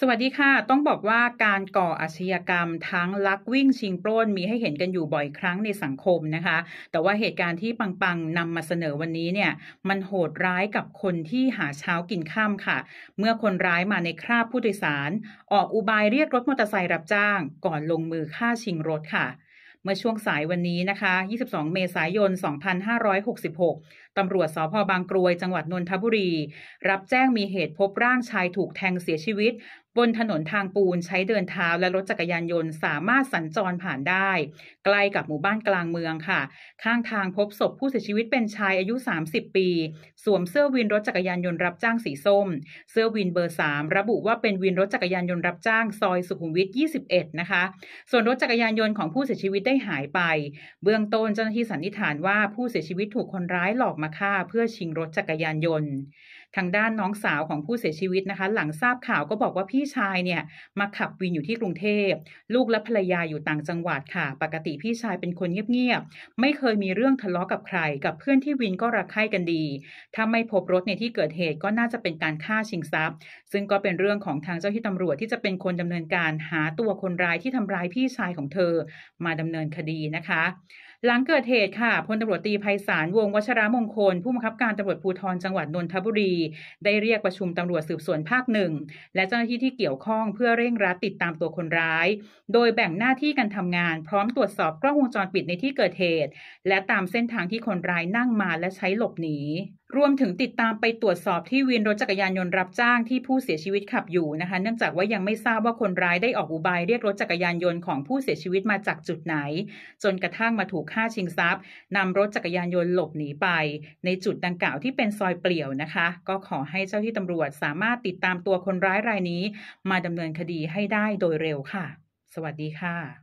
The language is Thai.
สวัสดีค่ะต้องบอกว่าการก่ออาชญากรรมทั้งลักวิ่งชิงปล้นมีให้เห็นกันอยู่บ่อยครั้งในสังคมนะคะ แต่ว่าเหตุการณ์ที่ปังๆนำมาเสนอวันนี้เนี่ยมันโหดร้ายกับคนที่หาเช้ากินข้ามค่ะ เมื่อคนร้ายมาในคราบผู้โดยสาร ออกอุบายเรียกรถมอเตอร์ไซค์รับจ้าง ก่อนลงมือฆ่าชิงรถค่ะ เมื่อช่วงสายวันนี้นะคะ 22 เมษายน2566ตำรวจสพบางกรวยจังหวัดนนทบุรี รับแจ้งมีเหตุพบร่างชายถูกแทงเสียชีวิตบนถนนทางปูนใช้เดินเท้าและรถจักรยานยนต์สามารถสัญจรผ่านได้ใกล้กับหมู่บ้านกลางเมืองค่ะ ข้างทางพบศพ ผู้เสียชีวิตเป็นชายอายุ 30 ปี สวมเสื้อวินรถจักรยานยนต์รับจ้างสีส้มเสื้อวินเบอร์สามระบุว่าเป็นวินรถจักรยานยนต์รับจ้างซอยสุขุมวิท 21 นะคะ ส่วนรถจักรยานยนต์ของผู้เสียชีวิตได้หายไป เบื้องต้นเจ้าหน้าที่สันนิษฐานว่าผู้เสียชีวิตถูกคนร้ายหลอกมาฆ่า เพื่อชิงรถจักรยานยนต์ทางด้านน้องสาวของผู้เสียชีวิตนะคะ หลังทราบข่าวก็บอกว่าพี่ชายเนี่ย มาขับวินอยู่ที่กรุงเทพลูกและภรรยาอยู่ต่างจังหวัดค่ะ ปกติพี่ชายเป็นคนเงียบๆไม่เคยมีเรื่องทะเลาะกับใคร กับเพื่อนที่วินก็รักใคร่กันดีถ้าไม่พบรถในที่เกิดเหตุก็น่าจะเป็นการฆ่าชิงทรัพย์ ซึ่งก็เป็นเรื่องของทางเจ้าที่ตำรวจที่จะเป็นคนดำเนินการหาตัวคนร้ายที่ทำร้ายพี่ชายของเธอมาดำเนินคดีนะคะหลังเกิดเหตุค่ะพลตำรวจตีไพศาลวงวัชรมงคล ผู้บังคับการตำรวจภูธรจังหวัดนนทบุรีได้เรียกประชุมตำรวจสืบสวนภาคหนึ่ง และเจ้าหน้าที่ที่เกี่ยวข้องเพื่อเร่งรัดติดตามตัวคนร้าย โดยแบ่งหน้าที่กันทำงานพร้อมตรวจสอบกล้องวงจรปิดในที่เกิดเหตุและตามเส้นทางที่คนร้ายนั่งมาและใช้หลบหนีรวมถึงติดตามไปตรวจสอบที่วินรถจักรยานยนต์รับจ้างที่ผู้เสียชีวิตขับอยู่นะคะเนื่องจากว่ายังไม่ทราบว่าคนร้ายได้ออกอุบายเรียกรถจักรยานยนต์ของผู้เสียชีวิตมาจากจุดไหน จนกระทั่งมาถูกฆ่าชิงทรัพย์นำรถจักรยานยนต์หลบหนีไป ในจุดดังกล่าวที่เป็นซอยเปลี่ยวนะคะ ก็ขอให้เจ้าที่ตำรวจสามารถติดตามตัวคนร้ายรายนี้ มาดำเนินคดีให้ได้โดยเร็วค่ะ สวัสดีค่ะ